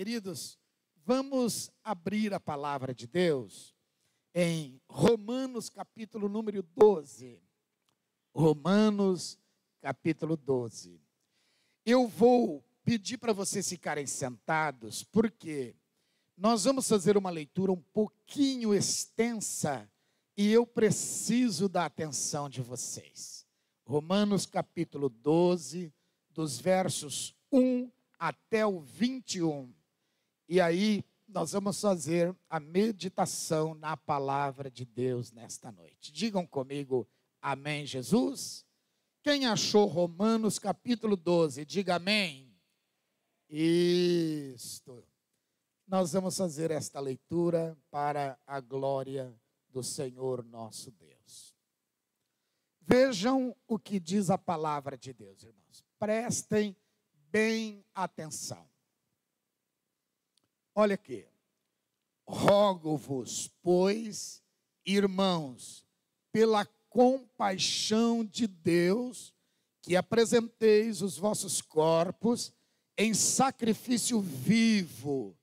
Queridos, vamos abrir a palavra de Deus em Romanos capítulo número 12. Romanos capítulo 12. Eu vou pedir para vocês ficarem sentados, porque nós vamos fazer uma leitura um pouquinho extensa e eu preciso da atenção de vocês. Romanos capítulo 12, dos versos 1 até o 21. E aí nós vamos fazer a meditação na palavra de Deus nesta noite. Digam comigo, Amém, Jesus? Quem achou Romanos capítulo 12, diga Amém. Isto. Nós vamos fazer esta leitura para a glória do Senhor nosso Deus. Vejam o que diz a palavra de Deus, irmãos. Prestem bem atenção. Olha aqui. Rogo-vos, pois, irmãos, pela compaixão de Deus, que apresenteis os vossos corpos em sacrifício vivo,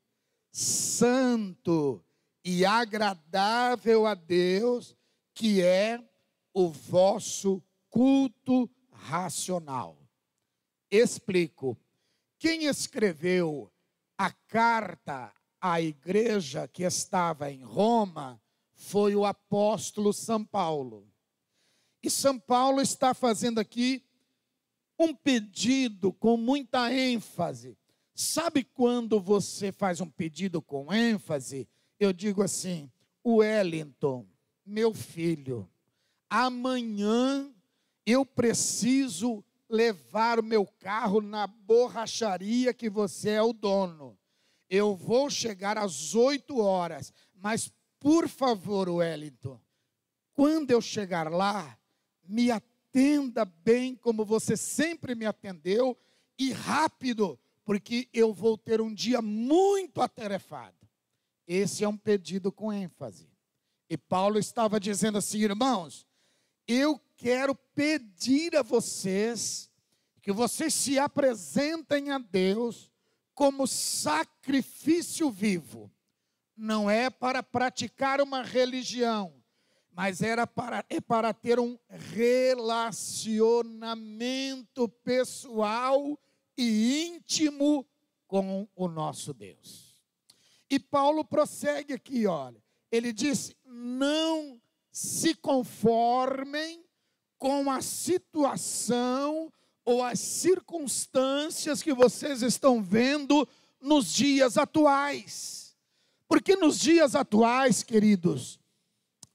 santo e agradável a Deus, que é o vosso culto racional. Explico. Quem escreveu a carta à igreja que estava em Roma foi o apóstolo São Paulo. E São Paulo está fazendo aqui um pedido com muita ênfase. Sabe quando você faz um pedido com ênfase? Eu digo assim: Wellington, meu filho, amanhã eu preciso levar o meu carro na borracharia que você é o dono. Eu vou chegar às oito horas, mas por favor, Wellington, quando eu chegar lá, me atenda bem como você sempre me atendeu e rápido, porque eu vou ter um dia muito atarefado. Esse é um pedido com ênfase. E Paulo estava dizendo assim, irmãos, eu quero pedir a vocês que vocês se apresentem a Deus como sacrifício vivo. Não é para praticar uma religião, mas era para, é para ter um relacionamento pessoal e íntimo com o nosso Deus. E Paulo prossegue aqui, olha. Ele disse: não se conformem com a situação ou as circunstâncias que vocês estão vendo nos dias atuais. Porque nos dias atuais, queridos,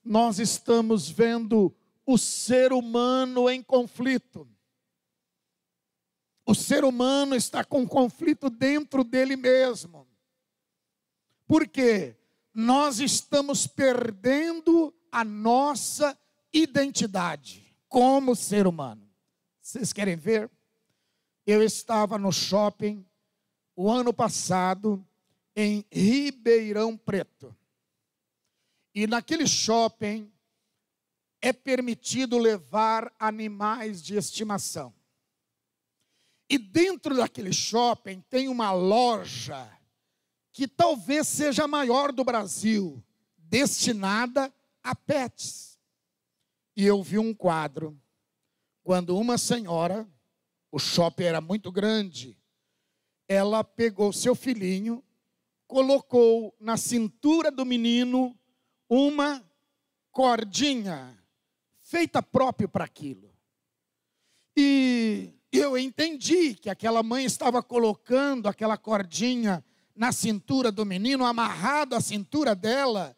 nós estamos vendo o ser humano em conflito. O ser humano está com conflito dentro dele mesmo. Por quê? Nós estamos perdendo a nossa identidade como ser humano. Vocês querem ver? Eu estava no shopping o ano passado em Ribeirão Preto. E naquele shopping é permitido levar animais de estimação. E dentro daquele shopping tem uma loja que talvez seja a maior do Brasil, destinada a pets. E eu vi um quadro quando uma senhora, o shopping era muito grande, ela pegou seu filhinho, colocou na cintura do menino uma cordinha feita própria para aquilo. E eu entendi que aquela mãe estava colocando aquela cordinha na cintura do menino, amarrado à cintura dela.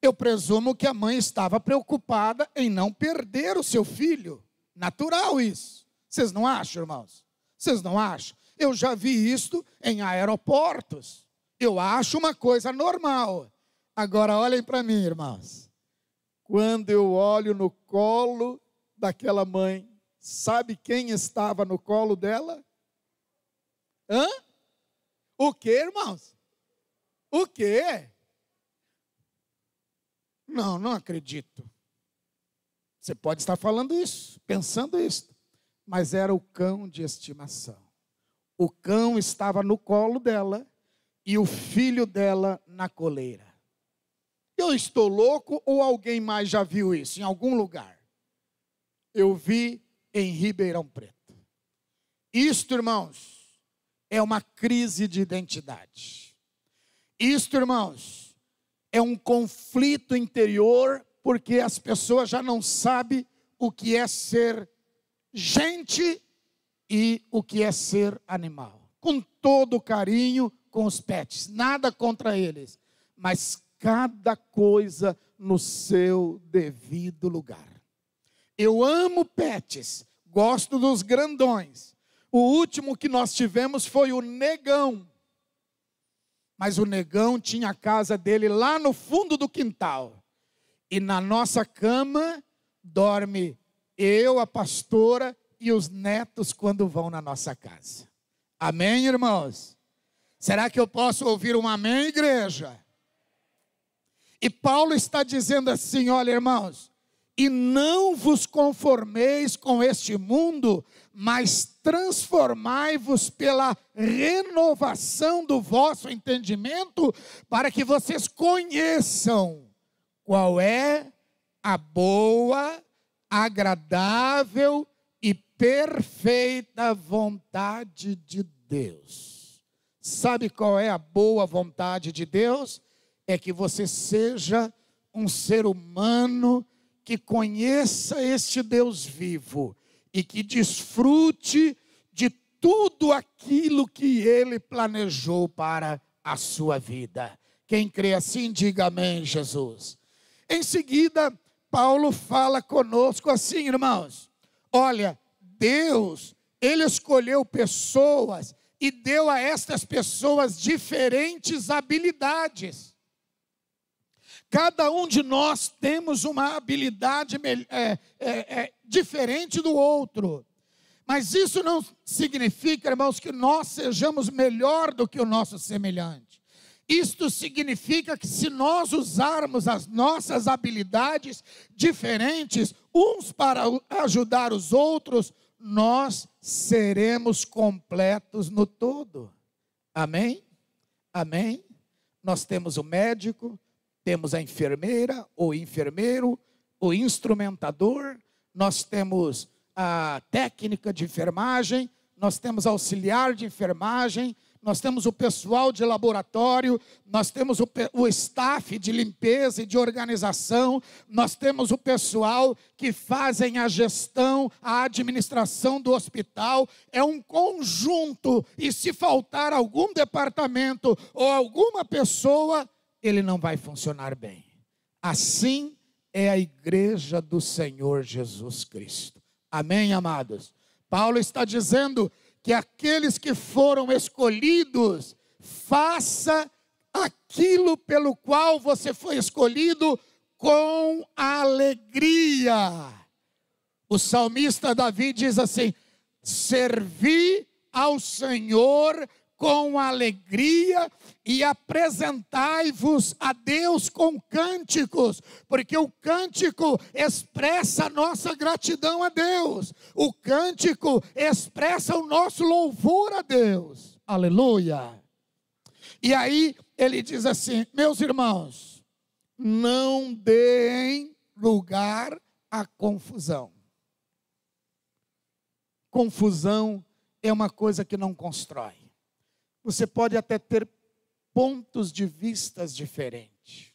Eu presumo que a mãe estava preocupada em não perder o seu filho. Natural isso. Vocês não acham, irmãos? Vocês não acham? Eu já vi isto em aeroportos. Eu acho uma coisa normal. Agora olhem para mim, irmãos. Quando eu olho no colo daquela mãe, sabe quem estava no colo dela? Hã? O que, irmãos? O que? Não, não acredito. Você pode estar falando isso, pensando isso, mas era o cão de estimação. O cão estava no colo dela e o filho dela na coleira. Eu estou louco ou alguém mais já viu isso em algum lugar? Eu vi em Ribeirão Preto. Isto, irmãos, é uma crise de identidade. Isto, irmãos, é um conflito interior porque as pessoas já não sabem o que é ser gente e o que é ser animal. Com todo carinho com os pets, nada contra eles, mas cada coisa no seu devido lugar. Eu amo pets, gosto dos grandões. O último que nós tivemos foi o negão. Mas o negão tinha a casa dele lá no fundo do quintal. E na nossa cama dorme eu, a pastora e os netos quando vão na nossa casa. Amém, irmãos? Será que eu posso ouvir um amém, igreja? E Paulo está dizendo assim: olha, irmãos, e não vos conformeis com este mundo, mas transformai-vos pela renovação do vosso entendimento, para que vocês conheçam qual é a boa, agradável e perfeita vontade de Deus. Sabe qual é a boa vontade de Deus? É que você seja um ser humano que conheça este Deus vivo e que desfrute de tudo aquilo que ele planejou para a sua vida. Quem crê assim, diga amém, Jesus. Em seguida, Paulo fala conosco assim, irmãos: olha, Deus, Ele escolheu pessoas e deu a estas pessoas diferentes habilidades. Cada um de nós temos uma habilidade é, é, é, diferente do outro. Mas isso não significa, irmãos, que nós sejamos melhor do que o nosso semelhante. Isto significa que se nós usarmos as nossas habilidades diferentes uns para ajudar os outros, nós seremos completos no todo. Amém? Amém? Nós temos o médico, temos a enfermeira, o enfermeiro, o instrumentador, nós temos a técnica de enfermagem, nós temos auxiliar de enfermagem, nós temos o pessoal de laboratório, nós temos o, o staff de limpeza e de organização, nós temos o pessoal que fazem a gestão, a administração do hospital. É um conjunto, e se faltar algum departamento ou alguma pessoa, ele não vai funcionar bem. Assim é a igreja do Senhor Jesus Cristo. Amém, amados? Paulo está dizendo que aqueles que foram escolhidos faça aquilo pelo qual você foi escolhido com alegria. O salmista Davi diz assim: servi ao Senhor com alegria e apresentai-vos a Deus com cânticos, porque o cântico expressa a nossa gratidão a Deus, o cântico expressa o nosso louvor a Deus. Aleluia! E aí ele diz assim: meus irmãos, não deem lugar à confusão. Confusão é uma coisa que não constrói. Você pode até ter pontos de vistas diferentes.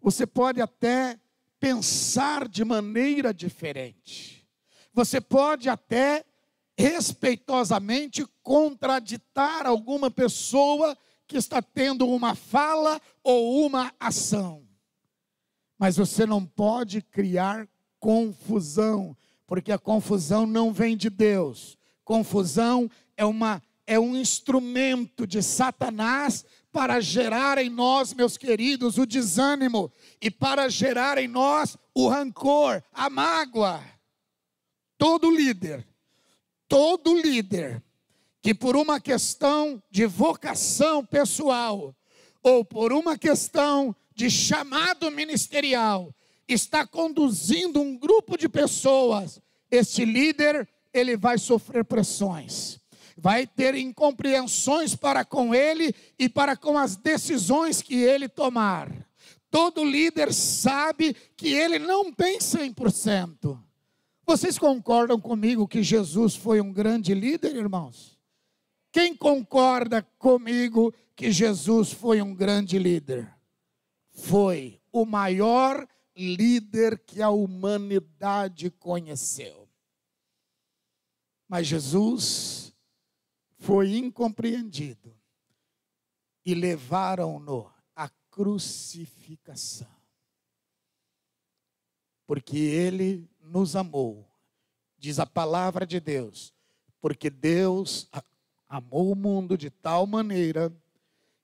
Você pode até pensar de maneira diferente. Você pode até respeitosamente contraditar alguma pessoa que está tendo uma fala ou uma ação. Mas você não pode criar confusão, porque a confusão não vem de Deus. Confusão é uma é um instrumento de Satanás para gerar em nós, meus queridos, o desânimo e para gerar em nós o rancor, a mágoa. Todo líder, todo líder que por uma questão de vocação pessoal ou por uma questão de chamado ministerial está conduzindo um grupo de pessoas, este líder, ele vai sofrer pressões vai ter incompreensões para com ele e para com as decisões que ele tomar. Todo líder sabe que ele não tem 100%. Vocês concordam comigo que Jesus foi um grande líder, irmãos? Quem concorda comigo que Jesus foi um grande líder? Foi o maior líder que a humanidade conheceu. Mas Jesus foi incompreendido e levaram-no à crucificação. Porque ele nos amou, diz a palavra de Deus, porque Deus amou o mundo de tal maneira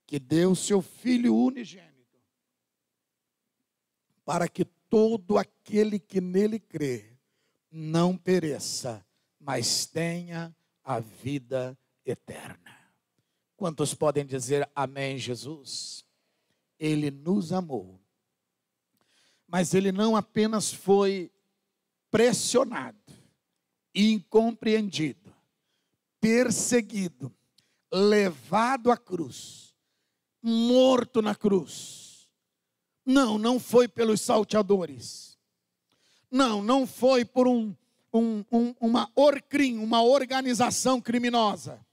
que deu seu Filho unigênito, para que todo aquele que nele crê não pereça, mas tenha a vida eterna. Quantos podem dizer amém, Jesus? Ele nos amou. Mas ele não apenas foi pressionado, incompreendido, perseguido, levado à cruz, morto na cruz. Não, não foi pelos salteadores. Não, não foi por um, um, um, uma orcrim, uma organização criminosa.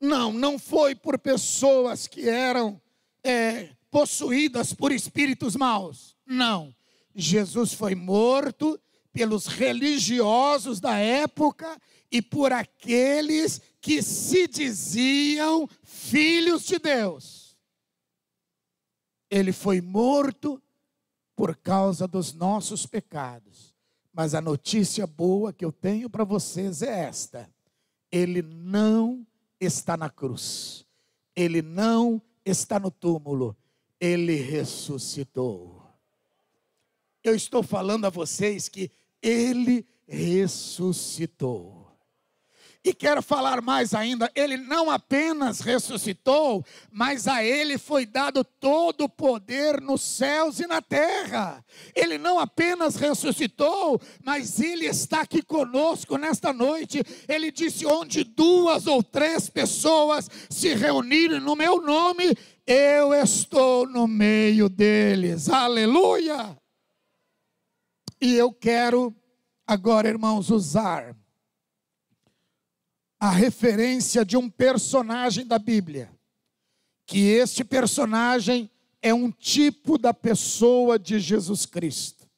Não, não foi por pessoas que eram é, possuídas por espíritos maus. Não. Jesus foi morto pelos religiosos da época e por aqueles que se diziam filhos de Deus. Ele foi morto por causa dos nossos pecados. Mas a notícia boa que eu tenho para vocês é esta: ele não está na cruz, ele não está no túmulo, ele ressuscitou. Eu estou falando a vocês que ele ressuscitou. E quero falar mais ainda: ele não apenas ressuscitou, mas a ele foi dado todo o poder nos céus e na terra. Ele não apenas ressuscitou, mas ele está aqui conosco nesta noite. Ele disse: onde duas ou três pessoas se reunirem no meu nome, eu estou no meio deles. Aleluia! E eu quero agora, irmãos, usar a referência de um personagem da Bíblia, que este personagem é um tipo da pessoa de Jesus Cristo.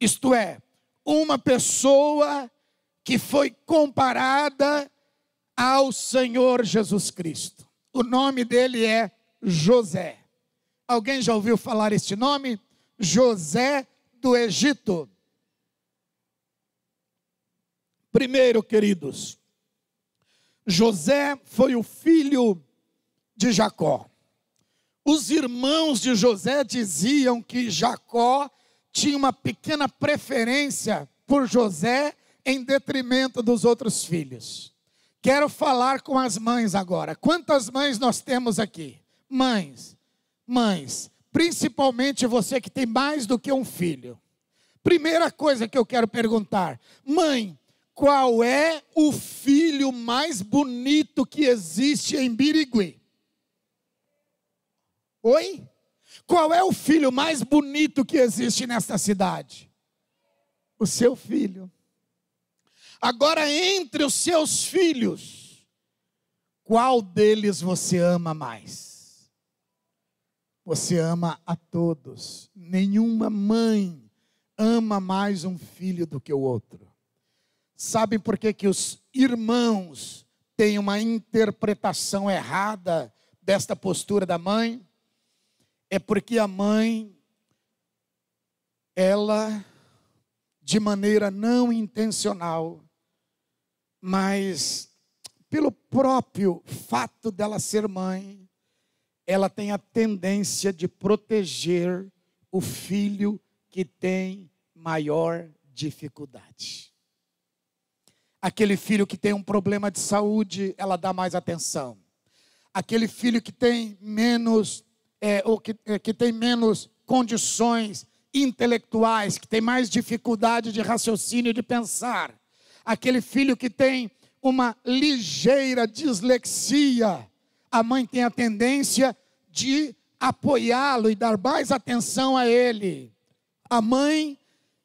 Isto é, uma pessoa que foi comparada ao Senhor Jesus Cristo. O nome dele é José. Alguém já ouviu falar este nome? José do Egito. Primeiro, queridos, José foi o filho de Jacó. Os irmãos de José diziam que Jacó tinha uma pequena preferência por José em detrimento dos outros filhos. Quero falar com as mães agora. Quantas mães nós temos aqui? Mães, mães, principalmente você que tem mais do que um filho. Primeira coisa que eu quero perguntar: mãe, qual é o filho mais bonito que existe em Birigui? Oi? Qual é o filho mais bonito que existe nesta cidade? O seu filho. Agora, entre os seus filhos, qual deles você ama mais? Você ama a todos. Nenhuma mãe ama mais um filho do que o outro. Sabem por que, que os irmãos têm uma interpretação errada desta postura da mãe? É porque a mãe, ela, de maneira não intencional, mas pelo próprio fato dela ser mãe, ela tem a tendência de proteger o filho que tem maior dificuldade. Aquele filho que tem um problema de saúde, ela dá mais atenção. Aquele filho que tem menos, é, ou que, é, que tem menos condições intelectuais, que tem mais dificuldade de raciocínio, e de pensar. Aquele filho que tem uma ligeira dislexia, a mãe tem a tendência de apoiá-lo e dar mais atenção a ele. A mãe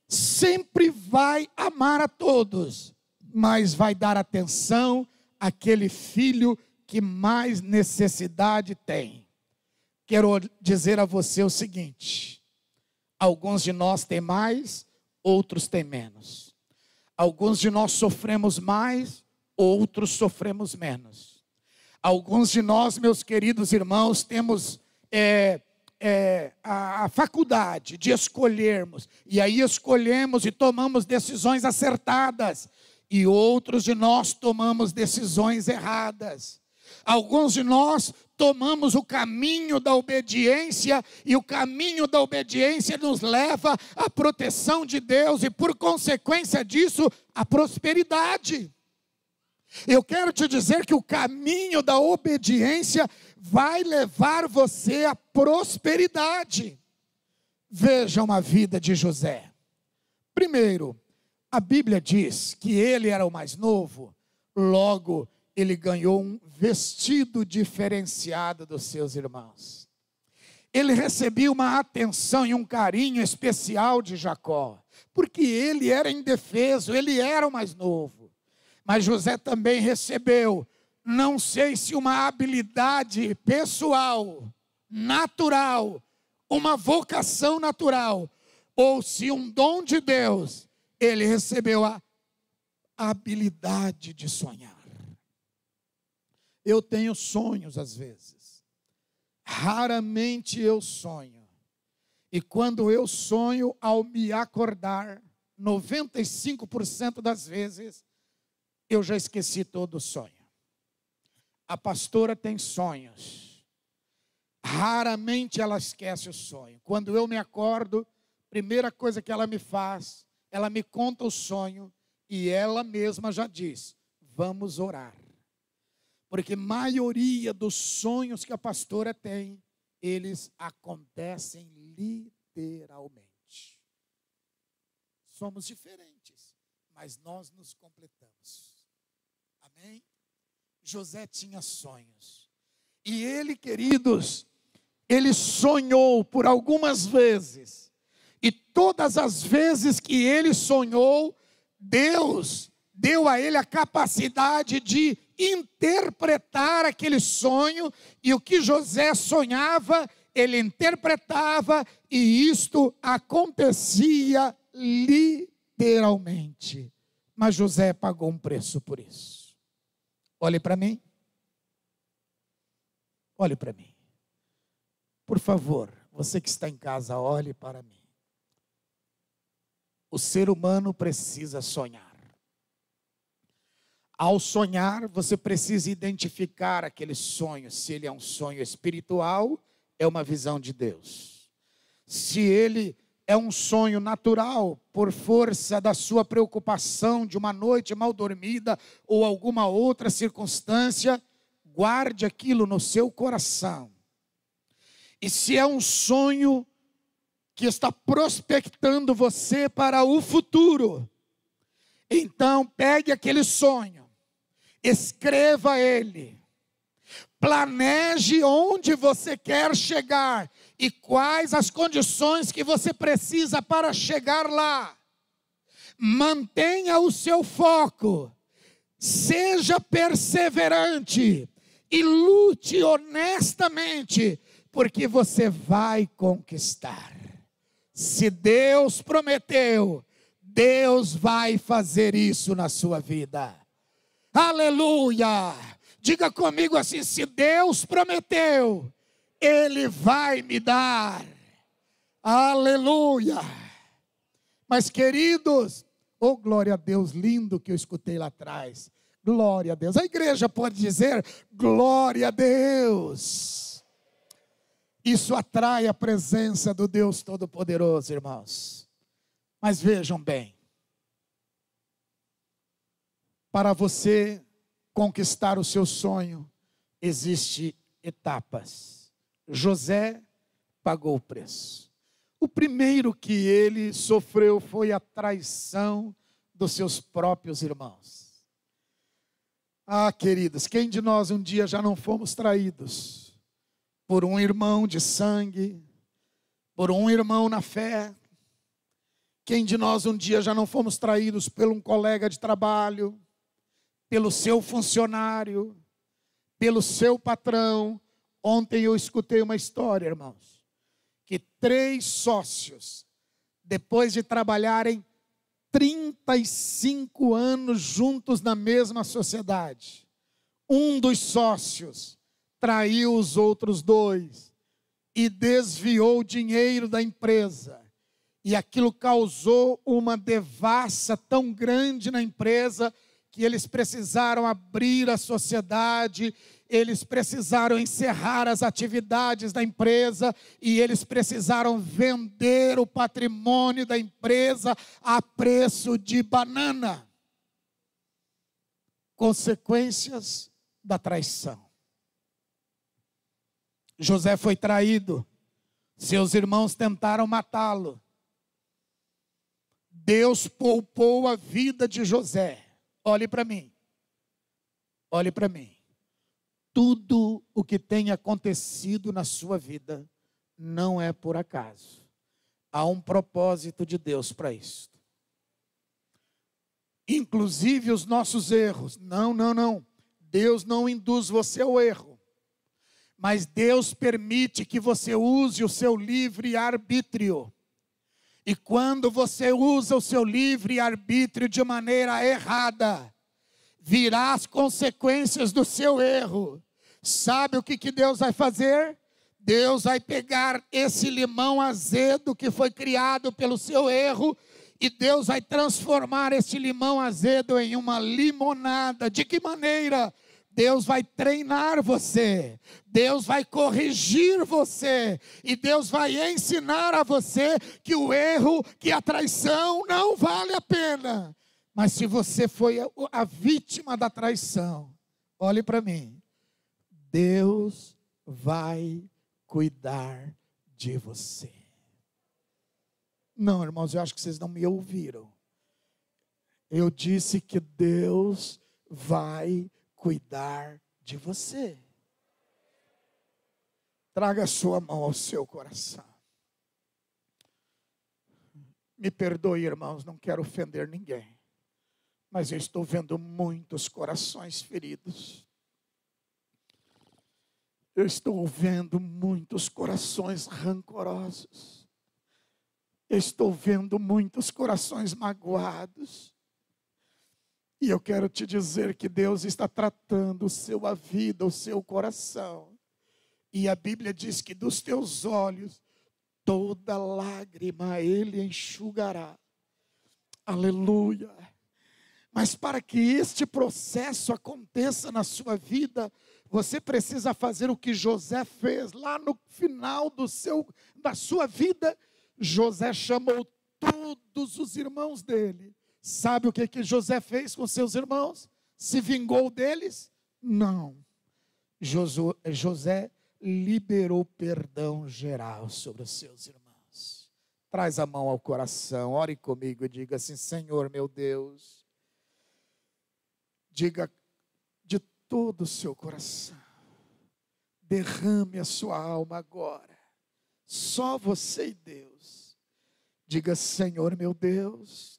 sempre vai amar a todos, mas vai dar atenção àquele filho que mais necessidade tem. Quero dizer a você o seguinte: alguns de nós têm mais, outros têm menos. Alguns de nós sofremos mais, outros sofremos menos. Alguns de nós, meus queridos irmãos, temos é, é, a, a faculdade de escolhermos, e aí escolhemos e tomamos decisões acertadas, e outros de nós tomamos decisões erradas. Alguns de nós tomamos o caminho da obediência e o caminho da obediência nos leva à proteção de Deus e, por consequência disso, à prosperidade. Eu quero te dizer que o caminho da obediência vai levar você à prosperidade. Veja uma vida de José. Primeiro, a Bíblia diz que ele era o mais novo, logo ele ganhou um vestido diferenciado dos seus irmãos. Ele recebia uma atenção e um carinho especial de Jacó, porque ele era indefeso, ele era o mais novo. Mas José também recebeu, não sei se uma habilidade pessoal, natural, uma vocação natural, ou se um dom de Deus ele recebeu a habilidade de sonhar. Eu tenho sonhos às vezes. Raramente eu sonho. E quando eu sonho, ao me acordar, 95% das vezes, eu já esqueci todo o sonho. A pastora tem sonhos. Raramente ela esquece o sonho. Quando eu me acordo, primeira coisa que ela me faz ela me conta o sonho e ela mesma já diz: vamos orar. Porque maioria dos sonhos que a pastora tem, eles acontecem literalmente. Somos diferentes, mas nós nos completamos. Amém? José tinha sonhos. E ele, queridos, ele sonhou por algumas vezes e todas as vezes que ele sonhou, Deus deu a ele a capacidade de interpretar aquele sonho, e o que José sonhava, ele interpretava, e isto acontecia literalmente. Mas José pagou um preço por isso. Olhe para mim. Olhe para mim. Por favor, você que está em casa, olhe para mim. O ser humano precisa sonhar. Ao sonhar, você precisa identificar aquele sonho. Se ele é um sonho espiritual, é uma visão de Deus. Se ele é um sonho natural, por força da sua preocupação de uma noite mal dormida ou alguma outra circunstância, guarde aquilo no seu coração. E se é um sonho que está prospectando você para o futuro. Então, pegue aquele sonho, escreva ele, planeje onde você quer chegar e quais as condições que você precisa para chegar lá. Mantenha o seu foco, seja perseverante e lute honestamente, porque você vai conquistar. Se Deus prometeu, Deus vai fazer isso na sua vida. Aleluia! Diga comigo assim: se Deus prometeu, Ele vai me dar. Aleluia! Mas queridos, oh glória a Deus, lindo que eu escutei lá atrás. Glória a Deus. A igreja pode dizer: glória a Deus. Isso atrai a presença do Deus Todo-Poderoso, irmãos. Mas vejam bem: para você conquistar o seu sonho, existe etapas. José pagou o preço. O primeiro que ele sofreu foi a traição dos seus próprios irmãos. Ah, queridos, quem de nós um dia já não fomos traídos? por um irmão de sangue, por um irmão na fé. Quem de nós um dia já não fomos traídos por um colega de trabalho, pelo seu funcionário, pelo seu patrão? Ontem eu escutei uma história, irmãos, que três sócios, depois de trabalharem 35 anos juntos na mesma sociedade, um dos sócios traiu os outros dois e desviou o dinheiro da empresa. E aquilo causou uma devassa tão grande na empresa que eles precisaram abrir a sociedade, eles precisaram encerrar as atividades da empresa e eles precisaram vender o patrimônio da empresa a preço de banana. Consequências da traição. José foi traído. Seus irmãos tentaram matá-lo. Deus poupou a vida de José. Olhe para mim. Olhe para mim. Tudo o que tem acontecido na sua vida não é por acaso. Há um propósito de Deus para isso. Inclusive os nossos erros. Não, não, não. Deus não induz você ao erro mas Deus permite que você use o seu livre arbítrio. E quando você usa o seu livre arbítrio de maneira errada, virá as consequências do seu erro. Sabe o que, que Deus vai fazer? Deus vai pegar esse limão azedo que foi criado pelo seu erro e Deus vai transformar esse limão azedo em uma limonada. De que maneira? Deus vai treinar você, Deus vai corrigir você, e Deus vai ensinar a você que o erro, que a traição não vale a pena. Mas se você foi a vítima da traição, olhe para mim, Deus vai cuidar de você. Não, irmãos, eu acho que vocês não me ouviram. Eu disse que Deus vai cuidar de você. Traga a sua mão ao seu coração. Me perdoe, irmãos, não quero ofender ninguém, mas eu estou vendo muitos corações feridos. Eu estou vendo muitos corações rancorosos. Eu estou vendo muitos corações magoados. E eu quero te dizer que Deus está tratando o seu a vida, o seu coração. E a Bíblia diz que dos teus olhos toda lágrima ele enxugará. Aleluia. Mas para que este processo aconteça na sua vida, você precisa fazer o que José fez lá no final do seu da sua vida. José chamou todos os irmãos dele Sabe o que, que José fez com seus irmãos? Se vingou deles? Não. Josué, José liberou perdão geral sobre os seus irmãos. Traz a mão ao coração, ore comigo e diga assim: Senhor meu Deus, diga de todo o seu coração, derrame a sua alma agora, só você e Deus. Diga, Senhor meu Deus,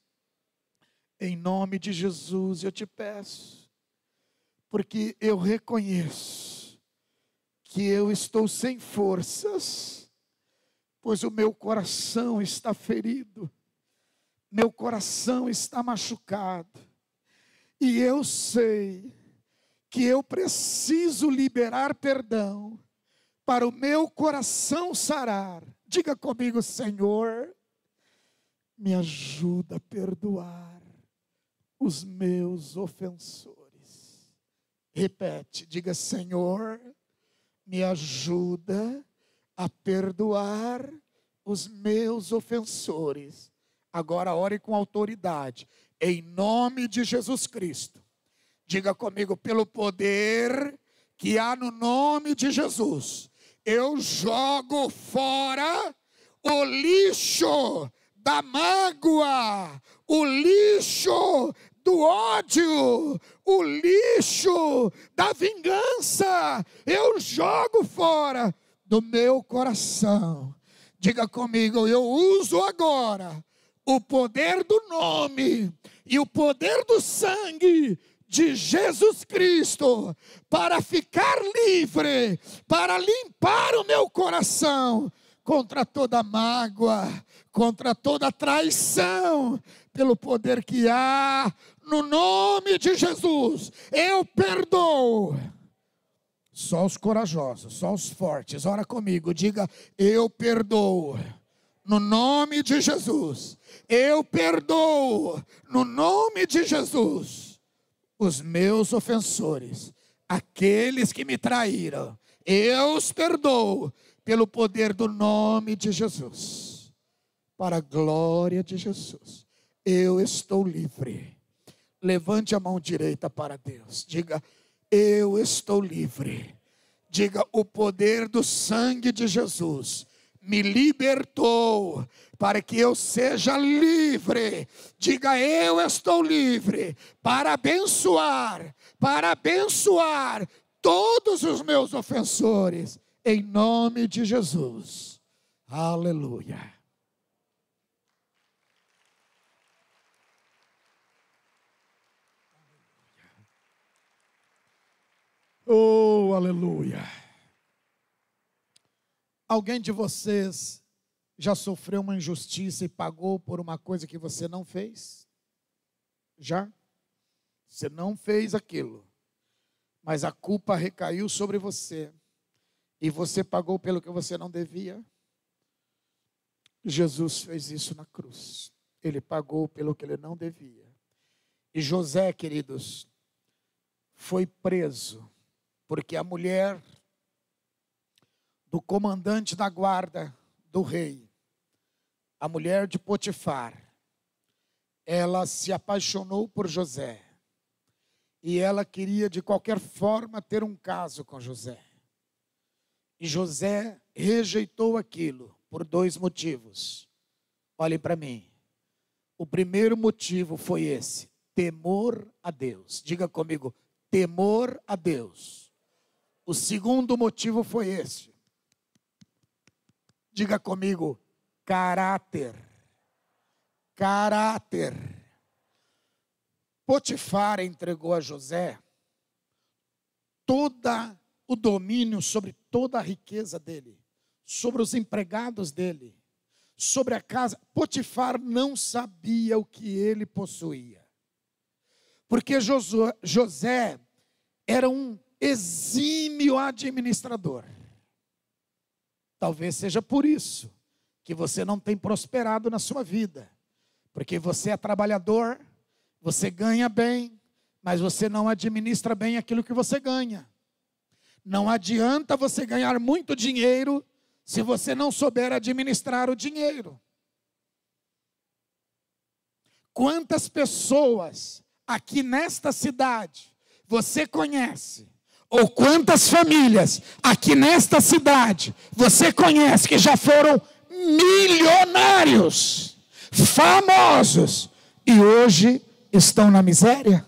em nome de Jesus eu te peço, porque eu reconheço que eu estou sem forças, pois o meu coração está ferido, meu coração está machucado, e eu sei que eu preciso liberar perdão para o meu coração sarar. Diga comigo, Senhor, me ajuda a perdoar os meus ofensores. Repete, diga: Senhor, me ajuda a perdoar os meus ofensores. Agora ore com autoridade, em nome de Jesus Cristo. Diga comigo, pelo poder que há no nome de Jesus, eu jogo fora o lixo da mágoa, o lixo do ódio, o lixo da vingança, eu jogo fora do meu coração. Diga comigo, eu uso agora o poder do nome e o poder do sangue de Jesus Cristo para ficar livre, para limpar o meu coração contra toda mágoa, contra toda traição, pelo poder que há no nome de Jesus, eu perdoo. Só os corajosos, só os fortes, ora comigo, diga: Eu perdoo, no nome de Jesus. Eu perdoo, no nome de Jesus, os meus ofensores, aqueles que me traíram. Eu os perdoo, pelo poder do nome de Jesus. Para a glória de Jesus, eu estou livre Levante a mão direita para Deus. Diga: Eu estou livre. Diga: O poder do sangue de Jesus me libertou para que eu seja livre. Diga: Eu estou livre para abençoar, para abençoar todos os meus ofensores, em nome de Jesus. Aleluia. Aleluia. Alguém de vocês já sofreu uma injustiça e pagou por uma coisa que você não fez? Já? Você não fez aquilo, mas a culpa recaiu sobre você e você pagou pelo que você não devia? Jesus fez isso na cruz. Ele pagou pelo que ele não devia. E José, queridos, foi preso porque a mulher do comandante da guarda do rei, a mulher de Potifar, ela se apaixonou por José e ela queria de qualquer forma ter um caso com José. E José rejeitou aquilo por dois motivos. Olhem para mim. O primeiro motivo foi esse: temor a Deus. Diga comigo, temor a Deus. O segundo motivo foi esse. Diga comigo, caráter. Caráter. Potifar entregou a José toda o domínio sobre toda a riqueza dele, sobre os empregados dele, sobre a casa. Potifar não sabia o que ele possuía. Porque José era um o administrador. Talvez seja por isso que você não tem prosperado na sua vida, porque você é trabalhador, você ganha bem, mas você não administra bem aquilo que você ganha. Não adianta você ganhar muito dinheiro se você não souber administrar o dinheiro. Quantas pessoas aqui nesta cidade você conhece ou quantas famílias aqui nesta cidade você conhece que já foram milionários, famosos e hoje estão na miséria?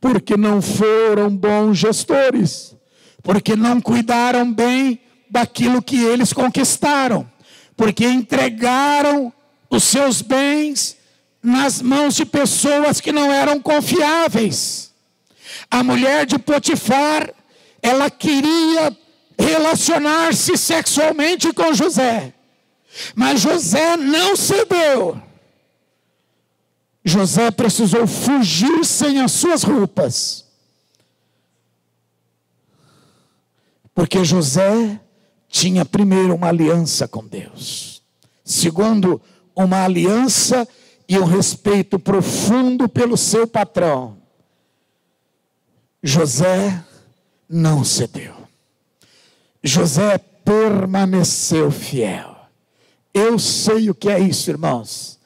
Porque não foram bons gestores, porque não cuidaram bem daquilo que eles conquistaram, porque entregaram os seus bens nas mãos de pessoas que não eram confiáveis. A mulher de Potifar, ela queria relacionar-se sexualmente com José. Mas José não cedeu. José precisou fugir sem as suas roupas. Porque José tinha, primeiro, uma aliança com Deus. Segundo, uma aliança e um respeito profundo pelo seu patrão. José não cedeu. José permaneceu fiel. Eu sei o que é isso, irmãos.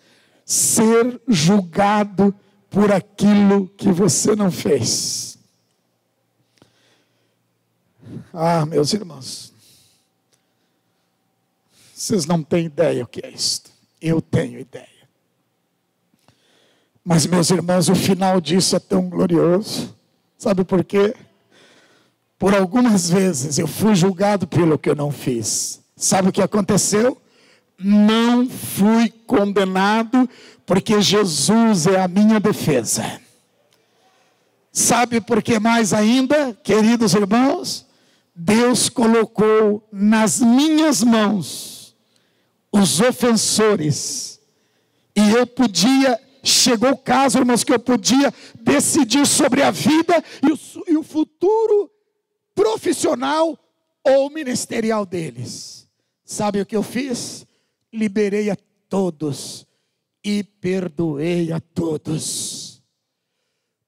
Ser julgado por aquilo que você não fez. Ah, meus irmãos, vocês não têm ideia o que é isto. Eu tenho ideia. Mas, meus irmãos, o final disso é tão glorioso. Sabe por quê? Por algumas vezes eu fui julgado pelo que eu não fiz. Sabe o que aconteceu? Não fui condenado, porque Jesus é a minha defesa. Sabe por que mais ainda, queridos irmãos? Deus colocou nas minhas mãos os ofensores, e eu podia Chegou o caso, irmãos, que eu podia decidir sobre a vida e o, e o futuro profissional ou ministerial deles. Sabe o que eu fiz? Liberei a todos e perdoei a todos.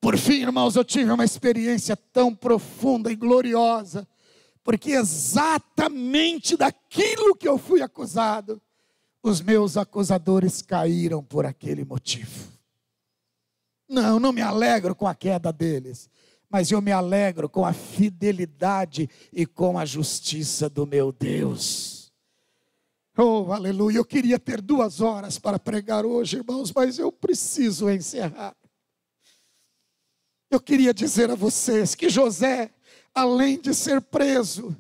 Por fim, irmãos, eu tive uma experiência tão profunda e gloriosa, porque exatamente daquilo que eu fui acusado, os meus acusadores caíram por aquele motivo. Não, não me alegro com a queda deles, mas eu me alegro com a fidelidade e com a justiça do meu Deus. Oh, aleluia! Eu queria ter duas horas para pregar hoje, irmãos, mas eu preciso encerrar. Eu queria dizer a vocês que José, além de ser preso,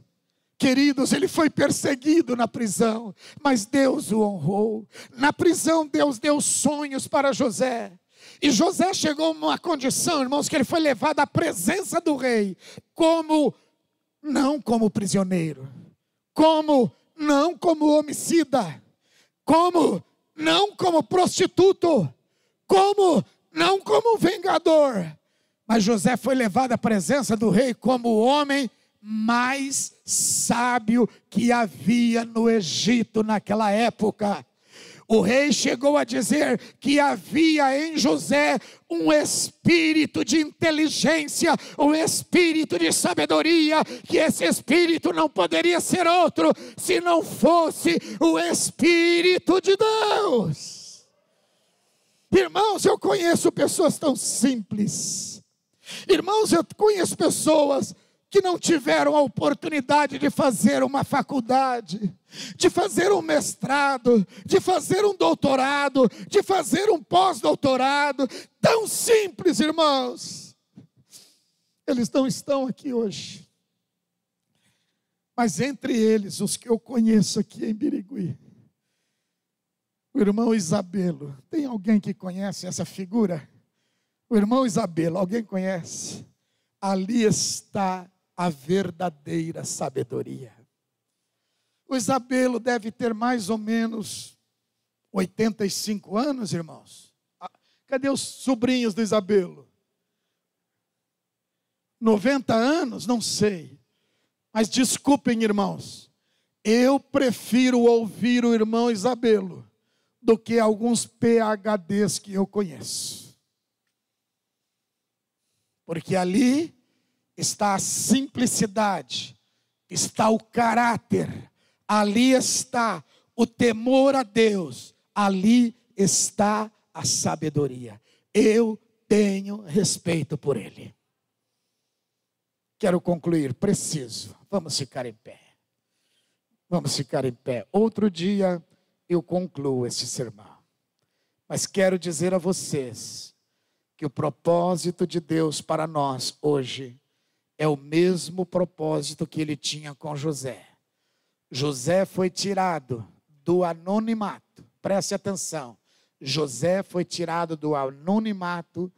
Queridos, ele foi perseguido na prisão, mas Deus o honrou. Na prisão, Deus deu sonhos para José. E José chegou a uma condição, irmãos, que ele foi levado à presença do rei, como, não como prisioneiro, como, não como homicida, como, não como prostituto, como, não como vingador. Mas José foi levado à presença do rei como homem mais sábio que havia no Egito naquela época. O rei chegou a dizer que havia em José um espírito de inteligência, um espírito de sabedoria, que esse espírito não poderia ser outro se não fosse o espírito de Deus. Irmãos, eu conheço pessoas tão simples. Irmãos, eu conheço pessoas que não tiveram a oportunidade de fazer uma faculdade, de fazer um mestrado, de fazer um doutorado, de fazer um pós-doutorado. Tão simples, irmãos. Eles não estão aqui hoje. Mas entre eles, os que eu conheço aqui em Birigui, o irmão Isabelo. Tem alguém que conhece essa figura? O irmão Isabelo, alguém conhece? Ali está a verdadeira sabedoria. O Isabelo deve ter mais ou menos 85 anos, irmãos. Ah, cadê os sobrinhos do Isabelo? 90 anos? Não sei. Mas desculpem, irmãos. Eu prefiro ouvir o irmão Isabelo do que alguns PHDs que eu conheço. Porque ali está a simplicidade, está o caráter, ali está o temor a Deus, ali está a sabedoria. Eu tenho respeito por Ele. Quero concluir, preciso. Vamos ficar em pé. Vamos ficar em pé. Outro dia eu concluo este sermão. Mas quero dizer a vocês que o propósito de Deus para nós hoje é o mesmo propósito que ele tinha com José. José foi tirado do anonimato. Preste atenção. José foi tirado do anonimato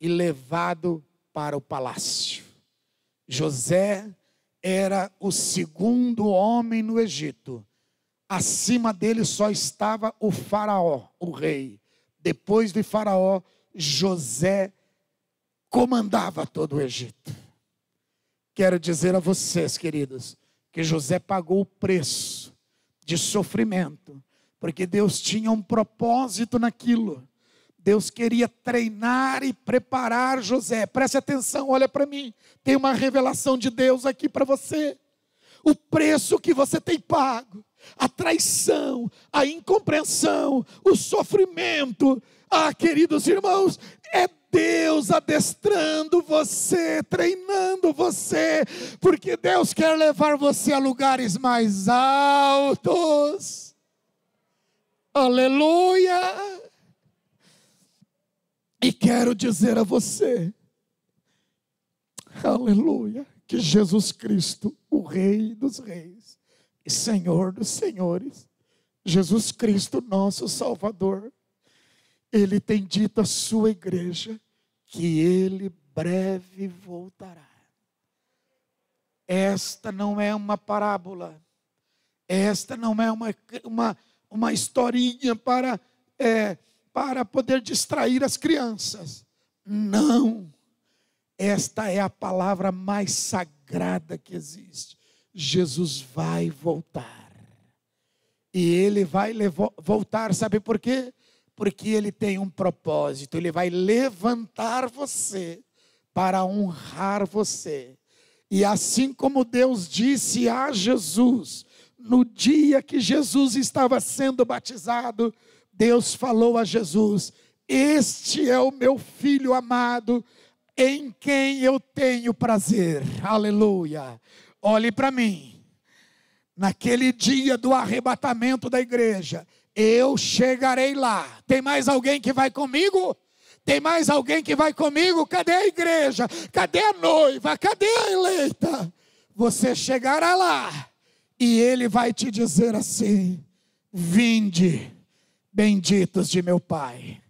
e levado para o palácio. José era o segundo homem no Egito. Acima dele só estava o Faraó, o rei. Depois de Faraó, José comandava todo o Egito. Quero dizer a vocês, queridos, que José pagou o preço de sofrimento, porque Deus tinha um propósito naquilo. Deus queria treinar e preparar José. Preste atenção, olha para mim. Tem uma revelação de Deus aqui para você. O preço que você tem pago, a traição, a incompreensão, o sofrimento. Ah, queridos irmãos, é Deus adestrando você, treinando você, porque Deus quer levar você a lugares mais altos. Aleluia! E quero dizer a você, aleluia, que Jesus Cristo, o Rei dos Reis, e Senhor dos Senhores, Jesus Cristo, nosso Salvador, ele tem dito à sua igreja que ele breve voltará. Esta não é uma parábola, esta não é uma, uma, uma historinha para, é, para poder distrair as crianças. Não, esta é a palavra mais sagrada que existe. Jesus vai voltar. E ele vai voltar, sabe por quê? porque ele tem um propósito, ele vai levantar você para honrar você. E assim como Deus disse a Jesus, no dia que Jesus estava sendo batizado, Deus falou a Jesus: Este é o meu filho amado, em quem eu tenho prazer. Aleluia. Olhe para mim. Naquele dia do arrebatamento da igreja, eu chegarei lá. Tem mais alguém que vai comigo? Tem mais alguém que vai comigo? Cadê a igreja? Cadê a noiva? Cadê a eleita? Você chegará lá e ele vai te dizer assim: Vinde, benditos de meu Pai,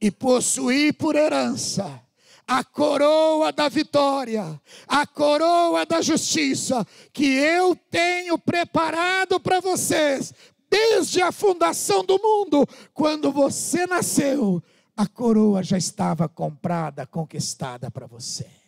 e possuí por herança a coroa da vitória, a coroa da justiça que eu tenho preparado para vocês, desde a fundação do mundo, quando você nasceu, a coroa já estava comprada, conquistada para você.